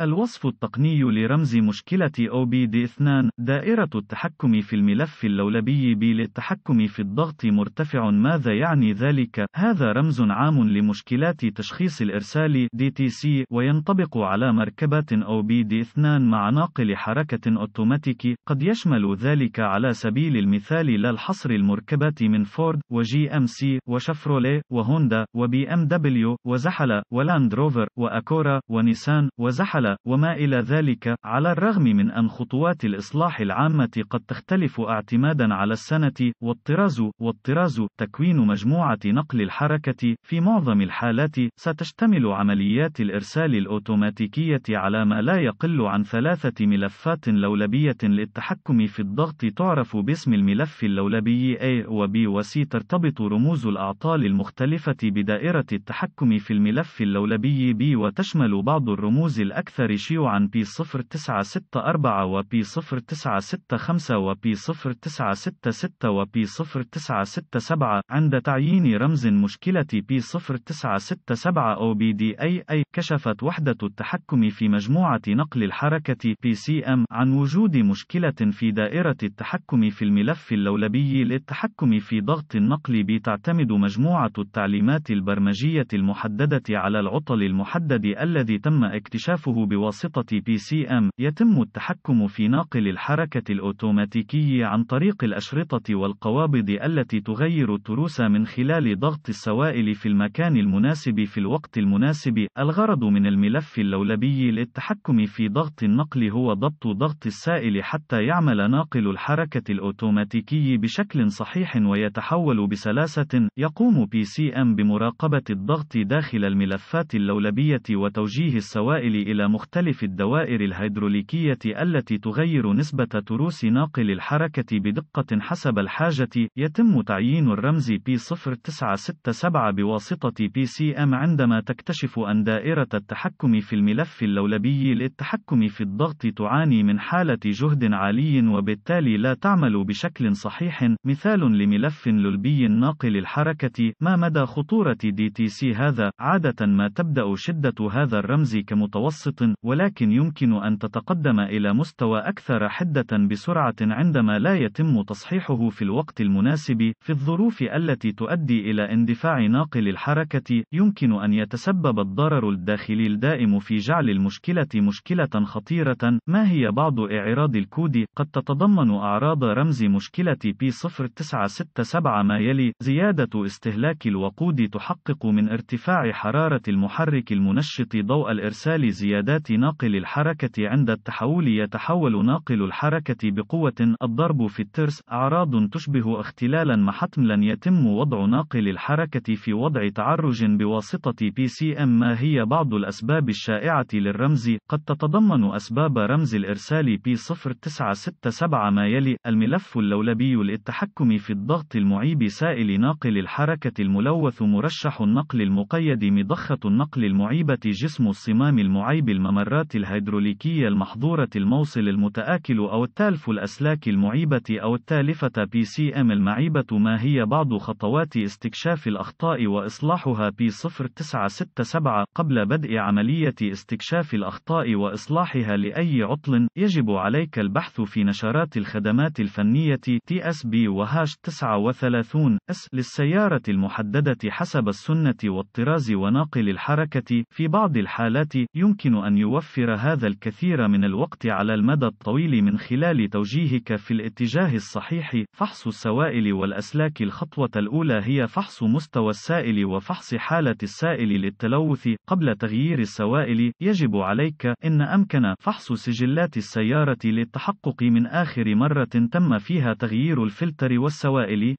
الوصف التقني لرمز مشكلة OBD2 دائرة التحكم في الملف اللولبي B للتحكم في الضغط مرتفع ماذا يعني ذلك؟ هذا رمز عام لمشكلات تشخيص الإرسال DTC وينطبق على مركبات OBD2 مع ناقل حركة أوتوماتيكي قد يشمل ذلك على سبيل المثال لا الحصر المركبات من فورد وجي ام سي وشفروليه وهوندا وبي ام دبليو وزحل ولاند روفر وأكورا ونيسان وزحل وما إلى ذلك على الرغم من أن خطوات الإصلاح العامة قد تختلف اعتمادا على السنة والطراز والطراز تكوين مجموعة نقل الحركة في معظم الحالات ستشتمل عمليات الإرسال الأوتوماتيكية على ما لا يقل عن ثلاثة ملفات لولبية للتحكم في الضغط تعرف باسم الملف اللولبي A و B و C ترتبط رموز الأعطال المختلفة بدائرة التحكم في الملف اللولبي B وتشمل بعض الرموز الأكثر أكثر شيوعًا P0964 و P0965 و P0966 و P0967 عند تعيين رمز مشكلة P0967 OBDAA كشفت وحدة التحكم في مجموعة نقل الحركة PCM عن وجود مشكلة في دائرة التحكم في الملف اللولبي للتحكم في ضغط النقل B تعتمد مجموعة التعليمات البرمجية المحددة على العطل المحدد الذي تم اكتشافه بواسطة PCM يتم التحكم في ناقل الحركة الأوتوماتيكي عن طريق الأشرطة والقوابض التي تغير التروس من خلال ضغط السوائل في المكان المناسب في الوقت المناسب الغرض من الملف اللولبي للتحكم في ضغط النقل هو ضبط ضغط السائل حتى يعمل ناقل الحركة الأوتوماتيكي بشكل صحيح ويتحول بسلاسة يقوم PCM بمراقبة الضغط داخل الملفات اللولبية وتوجيه السوائل إلى مختلف الدوائر الهيدروليكية التي تغير نسبة تروس ناقل الحركة بدقة حسب الحاجة. يتم تعيين الرمز P0967 بواسطة PCM عندما تكتشف أن دائرة التحكم في الملف اللولبي للتحكم في الضغط تعاني من حالة جهد عالي وبالتالي لا تعمل بشكل صحيح. مثال لملف لولبي ناقل الحركة. ما مدى خطورة DTC هذا؟ عادة ما تبدأ شدة هذا الرمز كمتوسط ولكن يمكن أن تتقدم إلى مستوى أكثر حدة بسرعة عندما لا يتم تصحيحه في الوقت المناسب في الظروف التي تؤدي إلى اندفاع ناقل الحركة يمكن أن يتسبب الضرر الداخلي الدائم في جعل المشكلة مشكلة خطيرة ما هي بعض إعراض الكود قد تتضمن أعراض رمز مشكلة P0967 ما يلي زيادة استهلاك الوقود تحقق من ارتفاع حرارة المحرك المنشط ضوء الإرسال زيادة أداة ناقل الحركة عند التحول يتحول ناقل الحركة بقوة الضرب في الترس أعراض تشبه اختلالا محتملا يتم وضع ناقل الحركة في وضع تعرج بواسطة PCM ما هي بعض الأسباب الشائعة للرمز قد تتضمن أسباب رمز الإرسال P0967 ما يلي الملف اللولبي للتحكم في الضغط المعيب سائل ناقل الحركة الملوث مرشح النقل المقيد مضخة النقل المعيبة جسم الصمام المعيب الممرات الهيدروليكية المحظورة الموصل المتآكل أو التالف الأسلاك المعيبة أو التالفة بي سي ام المعيبة ما هي بعض خطوات استكشاف الأخطاء وإصلاحها بي 0967 قبل بدء عملية استكشاف الأخطاء وإصلاحها لأي عطل يجب عليك البحث في نشرات الخدمات الفنية تي اس بي وهاش 39 اس للسيارة المحددة حسب السنة والطراز وناقل الحركة في بعض الحالات يمكن أن يوفر هذا الكثير من الوقت على المدى الطويل من خلال توجيهك في الاتجاه الصحيح. فحص السوائل والأسلاك الخطوة الأولى هي فحص مستوى السائل وفحص حالة السائل للتلوث. قبل تغيير السوائل، يجب عليك إن أمكن فحص سجلات السيارة للتحقق من آخر مرة تم فيها تغيير الفلتر والسوائل.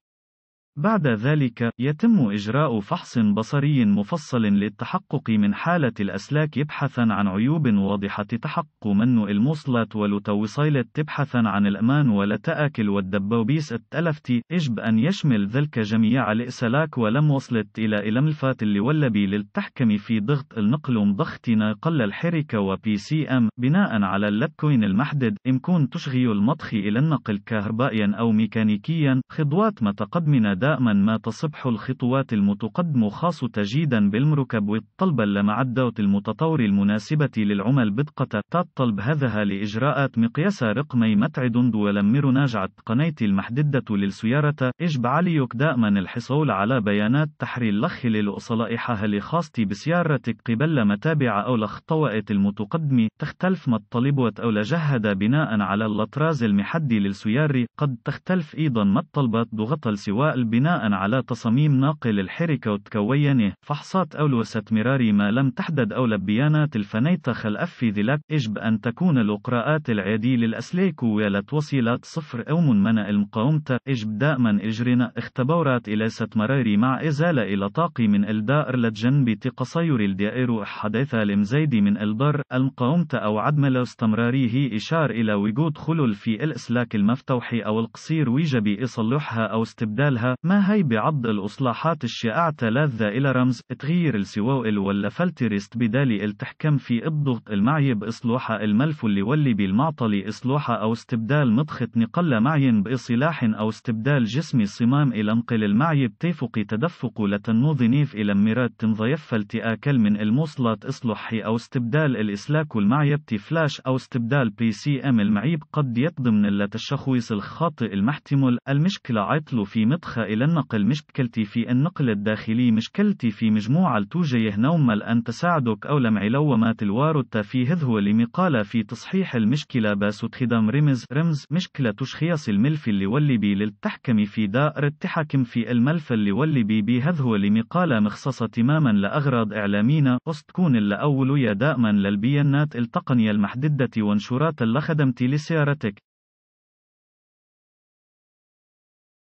بعد ذلك، يتم إجراء فحص بصري مفصل للتحقق من حالة الأسلاك يبحثًا عن عيوب واضحة تحقق منو الموصلات ولتوصيلة تبحثًا عن الأمان ولتأكل والدبوبيس التلفتي يجب أن يشمل ذلك جميع الأسلاك ولم وصلت إلى إلم الفات اللي ولبي للتحكم في ضغط النقل ضغطنا قل الحركة وبي سي أم بناء على اللبكوين المحدد إمكون تشغيل المضخ إلى النقل كهربائيا أو ميكانيكيا خضوات متقدمة دائما ما تصبح الخطوات المتقدم خاصة جيدا بالمركب والطلب لمعدات المتطور المناسبة للعمل بدقة تطلب هذا لإجراءات مقياس رقمي متعد ولمر ناجعة قنيت المحددة للسيارة إجب عليك دائما الحصول على بيانات تحري اللخ للأصلائحها لخاصتي بسيارتك قبل متابعة أو لخطوات المتقدم تختلف ما الطلبات أو لجهد بناء على الأطراز المحدي للسيارة قد تختلف أيضا ما الطلبات ضغط السواء البناء بناء على تصاميم ناقل الحركة وتكوينه فحصات أولوسة مراري ما لم تحدد بيانات لبيانات الفنيتخ الأفي ذلك يجب أن تكون الأقراءات العادي للأسليك ويلت توصيلات صفر أو من منع المقاومة يجب دائما إجرنا اختبارات إلى مراري مع إزالة إلى طاقي من الدائر لتجنب تقصير الدائر حديث المزيد من الضر المقاومة أو عدم هي إشار إلى وجود خلل في الأسلاك المفتوح أو القصير ويجب إصلاحها أو استبدالها ما هي بعض الإصلاحات الشائعة لاذة إلى رمز تغيير السوائل ولا فلتريست بدالي التحكم في الضغط المعيب إصلاح الملف اللي ولي بالمعطل إصلاح أو استبدال مضخة نقل معين بإصلاح أو استبدال جسم الصمام إلى انقل المعيب تيفق تدفق لتنوض نيف إلى مرات تنضيف فلتأكل من الموصلات إصلحي أو استبدال الإسلاك المعيب فلاش أو استبدال بي سي أم المعيب قد يتضمن لتشخويص الخاطئ المحتمل المشكلة عطل في مدخل إلى النقل مشكلتي في النقل الداخلي مشكلتي في مجموعة التوجيه نوم الآن تساعدك أو لم علوما الوارد في هذه المقالة في تصحيح المشكلة باس تخدم رمز رمز مشكلة تشخيص الملف اللي ولي بي للتحكم في دائرة تحكم في الملف اللي ولي بي بهذه المقالة مخصصة تماما لأغراض إعلامينا أستكون الأول يا دائما للبيانات التقنية المحددة ونشرات اللخدمتي لسيارتك